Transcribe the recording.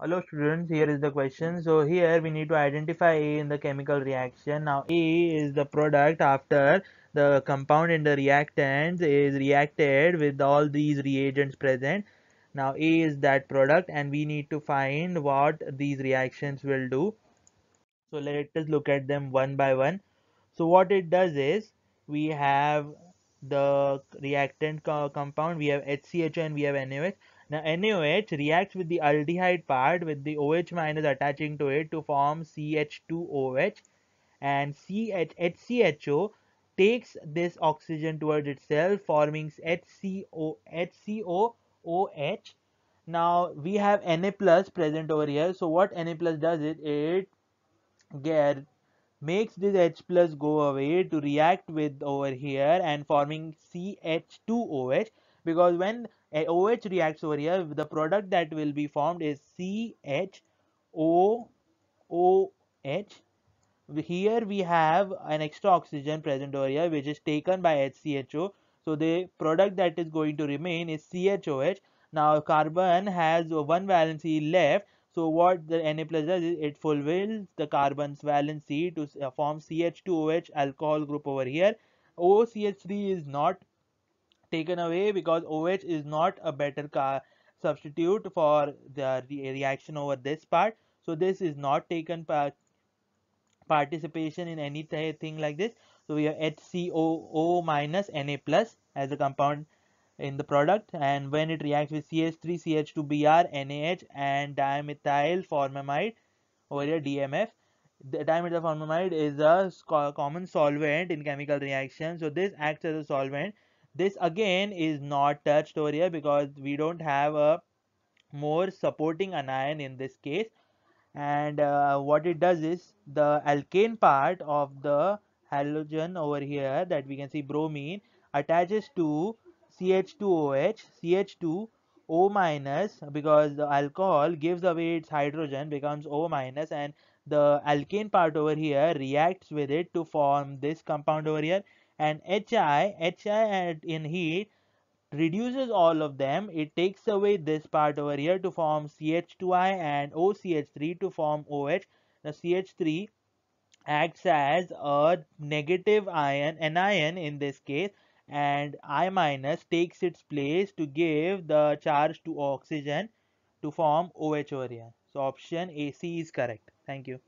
hello students here is the question so here we need to identify a in the chemical reaction now a is the product after the compound and the reactants is reacted with all these reagents present now a is that product and we need to find what these reactions will do so let us look at them one by one so what it does is we have the reactant co compound we have HCHO and we have NaOH now NaOH reacts with the aldehyde part with the OH minus attaching to it to form CH2OH and CH HCHO takes this oxygen towards itself forming HCO HCOOH. Now we have Na plus present over here. So what Na plus does is It get makes this H plus go away to react with over here and forming CH2OH because when a OH reacts over here the product that will be formed is CHOOH here we have an extra oxygen present over here which is taken by HCHO so the product that is going to remain is CHOH now carbon has one valency left so what the Na plus does is it fulfills the carbon's valency to uh, form CH2OH alcohol group over here OCH3 is not taken away because OH is not a better substitute for the re reaction over this part. So this is not taken part participation in any thing like this. So we have HCOO minus Na plus as a compound in the product and when it reacts with CH3CH2Br NaH and dimethyl formamide over here DMF the dimethyl formamide is a common solvent in chemical reactions so this acts as a solvent this again is not touched over here because we don't have a more supporting anion in this case and uh, what it does is the alkane part of the halogen over here that we can see bromine attaches to CH2OH CH2 O minus because the alcohol gives away its hydrogen becomes O minus and the alkane part over here reacts with it to form this compound over here and hi hi in here reduces all of them it takes away this part over here to form ch2i and och3 to form oh now ch3 acts as a negative ion anion in this case and i minus takes its place to give the charge to oxygen to form oh over here so option ac is correct thank you